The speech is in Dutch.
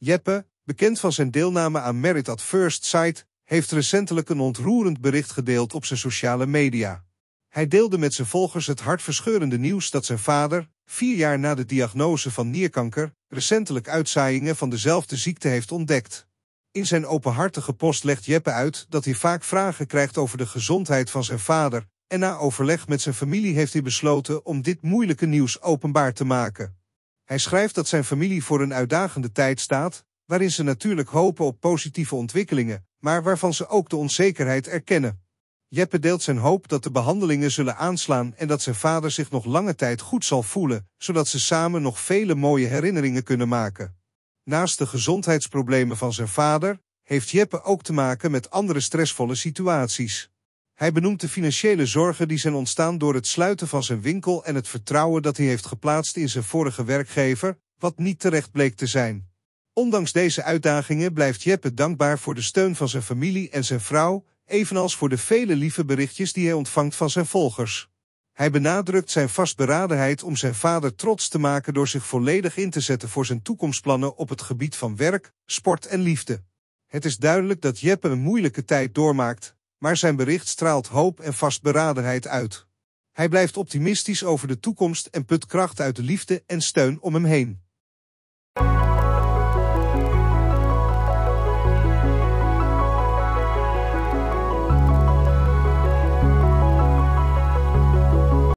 Jeppe, bekend van zijn deelname aan Merit at First Sight, heeft recentelijk een ontroerend bericht gedeeld op zijn sociale media. Hij deelde met zijn volgers het hartverscheurende nieuws dat zijn vader, vier jaar na de diagnose van nierkanker, recentelijk uitzaaiingen van dezelfde ziekte heeft ontdekt. In zijn openhartige post legt Jeppe uit dat hij vaak vragen krijgt over de gezondheid van zijn vader en na overleg met zijn familie heeft hij besloten om dit moeilijke nieuws openbaar te maken. Hij schrijft dat zijn familie voor een uitdagende tijd staat, waarin ze natuurlijk hopen op positieve ontwikkelingen, maar waarvan ze ook de onzekerheid erkennen. Jeppe deelt zijn hoop dat de behandelingen zullen aanslaan en dat zijn vader zich nog lange tijd goed zal voelen, zodat ze samen nog vele mooie herinneringen kunnen maken. Naast de gezondheidsproblemen van zijn vader, heeft Jeppe ook te maken met andere stressvolle situaties. Hij benoemt de financiële zorgen die zijn ontstaan door het sluiten van zijn winkel en het vertrouwen dat hij heeft geplaatst in zijn vorige werkgever, wat niet terecht bleek te zijn. Ondanks deze uitdagingen blijft Jeppe dankbaar voor de steun van zijn familie en zijn vrouw, evenals voor de vele lieve berichtjes die hij ontvangt van zijn volgers. Hij benadrukt zijn vastberadenheid om zijn vader trots te maken door zich volledig in te zetten voor zijn toekomstplannen op het gebied van werk, sport en liefde. Het is duidelijk dat Jeppe een moeilijke tijd doormaakt, maar zijn bericht straalt hoop en vastberadenheid uit. Hij blijft optimistisch over de toekomst en put kracht uit de liefde en steun om hem heen.